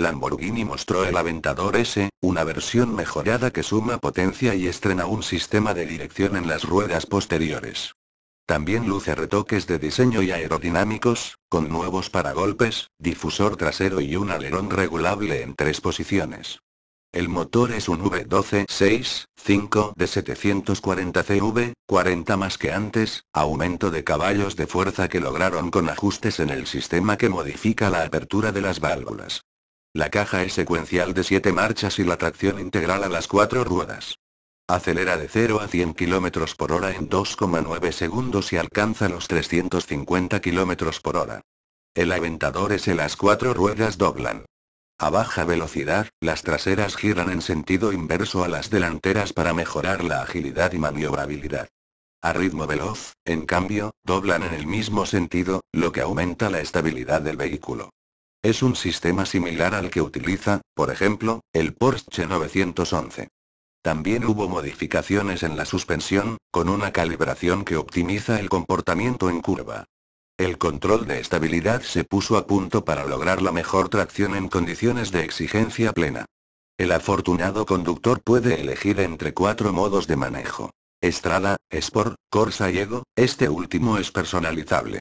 Lamborghini mostró el Aventador S, una versión mejorada que suma potencia y estrena un sistema de dirección en las ruedas posteriores. También luce retoques de diseño y aerodinámicos, con nuevos paragolpes, difusor trasero y un alerón regulable en tres posiciones. El motor es un v 12 6,5 de 740 CV, 40 más que antes, aumento de caballos de fuerza que lograron con ajustes en el sistema que modifica la apertura de las válvulas. La caja es secuencial de 7 marchas y la tracción integral a las 4 ruedas. Acelera de 0 a 100 km por hora en 2,9 segundos y alcanza los 350 km por hora. El aventador es en las 4 ruedas doblan. A baja velocidad, las traseras giran en sentido inverso a las delanteras para mejorar la agilidad y maniobrabilidad. A ritmo veloz, en cambio, doblan en el mismo sentido, lo que aumenta la estabilidad del vehículo. Es un sistema similar al que utiliza, por ejemplo, el Porsche 911. También hubo modificaciones en la suspensión, con una calibración que optimiza el comportamiento en curva. El control de estabilidad se puso a punto para lograr la mejor tracción en condiciones de exigencia plena. El afortunado conductor puede elegir entre cuatro modos de manejo. Estrada, Sport, Corsa y Ego, este último es personalizable.